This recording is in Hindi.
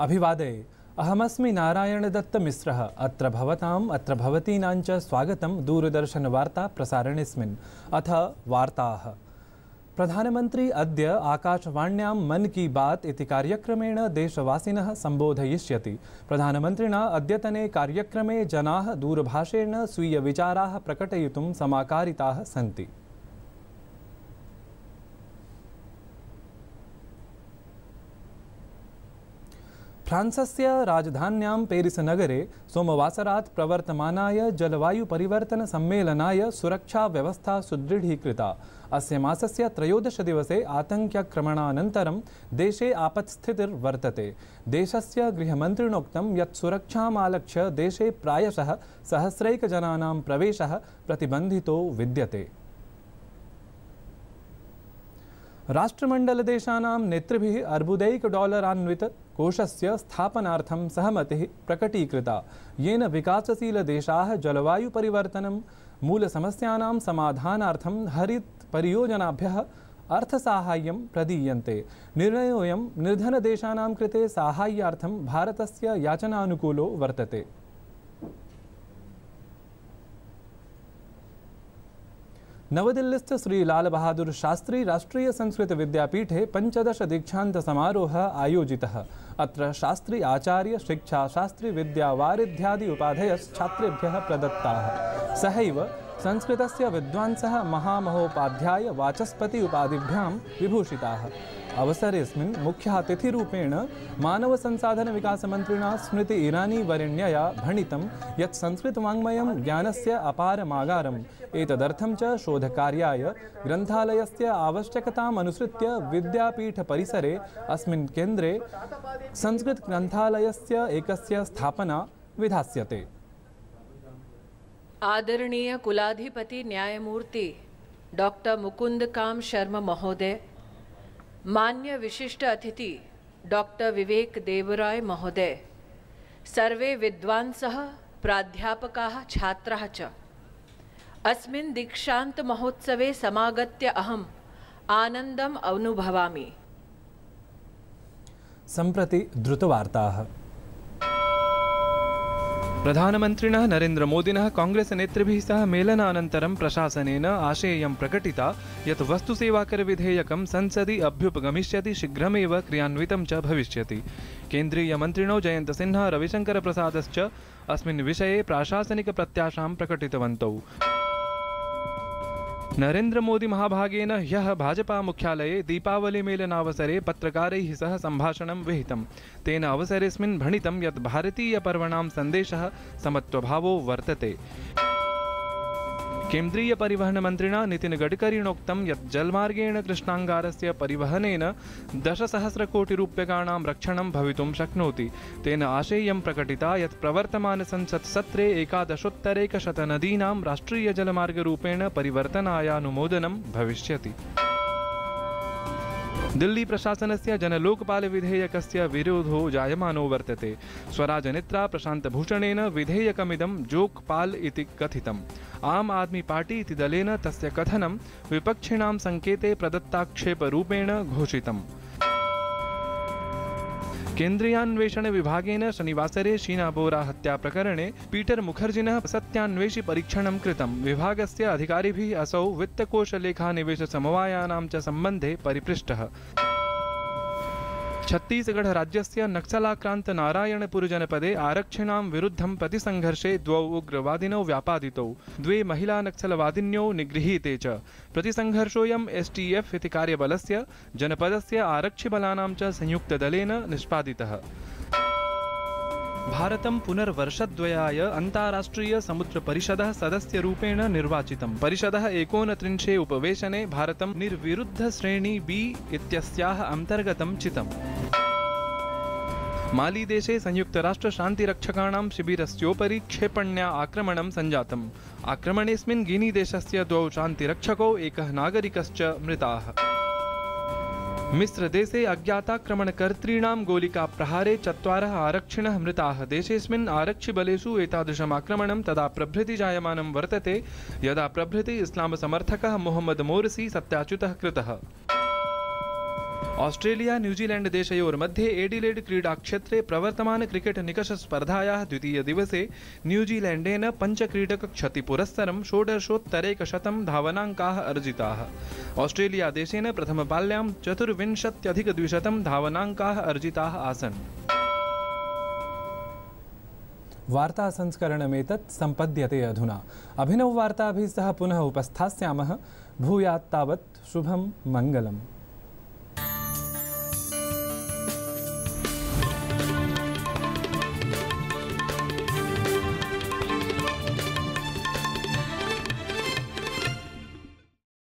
अभिवादये अहमस्म नारायणदत्तमिश्रः अत्र भवताम् अत्र भवतीनां च स्वागतं दूरदर्शनवार्ता अथ वार्ताः प्रधानमंत्री अद आकाशवाण्यां मन की बात इति कार्यक्रमेण संबोधय प्रधानमंत्री प्रधानमन्त्रिणा अद्यतने कार्यक्रमे जना दूरभाषेण विचारा प्रकटयुम समाकारिताः सी फ्रान्सस्य राजधान्यां पेरिसनगरे सोमवासरात् प्रवर्तमानाय सुरक्षा व्यवस्था सुदृढीकृता अस्य मासस्य दिवसे आतङ्क्याक्रमणानन्तरं देशे देश देशस्य गृहमन्त्रिणोक्तं यत् सुरक्षामालक्ष्य देशे प्रायशः सहस्रैकजनानां प्रवेशः प्रतिबन्धितो विद्यते राष्ट्रमंडल राष्ट्रमण्डलदेशानां नेतृभिः अर्बुदैकडालरान्वितकोषस्य स्थापनार्थं सहमति प्रकटीकृता येन विकासशीलदेशाः जलवायुपरिवर्तनं मूलसमस्यानां समाधानार्थं हरितपरियोजनाभ्यः अर्थसाहाय्यं निर्णय निर्धन देशा कृते भारत से याचनाकूलो वर्तते नवदिल्लीस्थ श्री लाल बहादुर शास्त्री राष्ट्रीय संस्कृत विद्यापीठे पंचदश दीक्षांत समारोह आयोजित अत्र शास्त्री आचार्य शिक्षा शास्त्री वारिध्यादि उपाधय छात्रेभ्य प्रदत्ता सहैव संस्कृतस्य विद्वांसः महामहोपाध्याय वाचस्पति उपाधिभ्यां विभूषिताः अवसरे अवसरेस्मिन् मुख्यातिथिरूपेण मानवसंसाधनविकासमन्त्रिणा स्मृति ईरानीवरिण्यया भणितं यत् संस्कृतवाङ्मयं ज्ञानस्य अपारमागारम् एतदर्थं च शोधकार्याय ग्रन्थालयस्य आवश्यकताम् अनुसृत्य विद्यापीठपरिसरे अस्मिन् केन्द्रे संस्कृतग्रन्थालयस्य एकस्य स्थापना विधास्यते आदरणीय कुलाधिपति न्यायमूर्ति डॉक्टर मुकुंद काम शर्मा महोदय मान्य विशिष्ट अतिथि डॉक्टर विवेक देवराय महोदय सर्वे विद्वांस प्राध्यापक छात्र च अस्मिन् दीक्षान्तमहोत्सवे समागत्य अहम् आनन्दम् अनुभवामि सम्प्रति द्रुतवार्ताः प्रधानमन्त्रिणः कांग्रेस काङ्ग्रेसनेतृभिः सह मेलनान प्रशासन आशेयं प्रकटिता संसदी वस्तुसेवाकरविधेयकं शीघ्रमे क्रियान्वित भविष्य केन्द्रीय मंत्रिण जयंत सिन्हा रविशंकर प्रसाद अस्मिन् विषये प्रत्याशा प्रकटितवन्तौ मोदी भाजपा ह्यः दीपावली दीपावलिमेलनावसरे पत्रकार सह संभाषण विहित तेन अवसरेऽस्मिन् भणितं यत् भारतीयपर्वणां सन्देशः समत्वभावो वर्तते केन्द्रीय परिवहन मन्त्रिणा नितिन गडकरिणोक्तं यत् जलमार्गेण कृष्णाङ्गारस्य परिवहनेन दशसहस्रकोटिरूप्यकाणां रक्षणं भवितुं शक्नोति तेन आशयं प्रकटिता यत् प्रवर्तमानसंसत्सत्रे एकादशोत्तरैकशतनदीनां राष्ट्रियजलमार्गरूपेण परिवर्तनायानुमोदनं भविष्यति दिल्ली प्रशासन से लोकपाल विधेयक विरोधो जायमानो वर्तते प्रशांत भूषण विधेयकमिदं जोकपाल कथित आम आदमी पार्टी इति दलेन तस्य कथनं विपक्षिणां घोषित प्रदत्ताक्षेपरूपेण घोषितम् केन्द्रीयान्वेषण विभागेन शनिवासरे शीनाबोरा हत्याप्रकरणे पीटर् मुखर्जिनः सत्यान्वेषि कृत विभाग से अधिकारिभिः असौ निवेश च चबंधे परिपृष्टः छत्तीसगढ़ से आरक्षिण विरुद्ध प्रति संघर्षे दव उग्रवादिनौ व्यापादितौ द्वे नक्सलवादिन्यौ निगृहते च प्रतिसङ्घर्षोऽयम् एस टी एफ कार्यबल से जनपद से च संयुक्तदलेन निष्पादितः भारतं पुनर्वर्षद्वयाय अन्ताराष्ट्रियसमुद्रपरिषदः सदस्यरूपेण निर्वाचितं परिषदः एकोनत्रिंशे उपवेशने भारतं श्रेणी बी इत्यस्याः अन्तर्गतं चितम् शांति संयुक्तराष्ट्रशान्तिरक्षकाणां शिबिरस्योपरि क्षेपण्या आक्रमणं सञ्जातम् आक्रमणेऽस्मिन् गिनी द्वौ शान्तिरक्षकौ एकः नागरिकश्च मृताः मिस्रदेशे अज्ञाताक्रमणकर्तॄणां गोलिकाप्रहारे चत्वारः आरक्षिणः मृताः देशेऽस्मिन् आरक्षिबलेषु एकदशमाक्रमण तदा प्रभृति जायम वर्तते यदा प्रभृति समर्थक मोहम्मद मोरसी सत्याच्युत ಆಸ್ಟ್ರೇಲಿಯಾ ನ್ಯೂಜಿಲೆಂಡ್ ದೇಶಯೋರ್ ಮಧ್ಯೆ ಎಡಿಲೇಡ್ ಕ್ರೀಡಾಕ್ಷೇತ್ರೆ ಪ್ರವರ್ತಮಾನ ಕ್ರಿಕೆಟ್ ನಿಕಷ द्वितीय दिवसे ದಿವಸೆ ನ್ಯೂಜಿಲೆಂಡೇन पञ्चक्रीडक क्षतिपुरस्सरं षोडशोत्तरैकशतं धावनाङ्काः अर्जिताः ऑस्ट्रेलियादेशेन प्रथमपाल्यां चतुर्विंशत्यधिकद्विशतं धावनाङ्काः अर्जिताः आसन् वार्तासंस्करणमेतत् सम्पद्यते अधुना अभिनववार्ताभिः सह पुनः उपस्थास्यामः भूयात् तावत् शुभं मङ्गलम्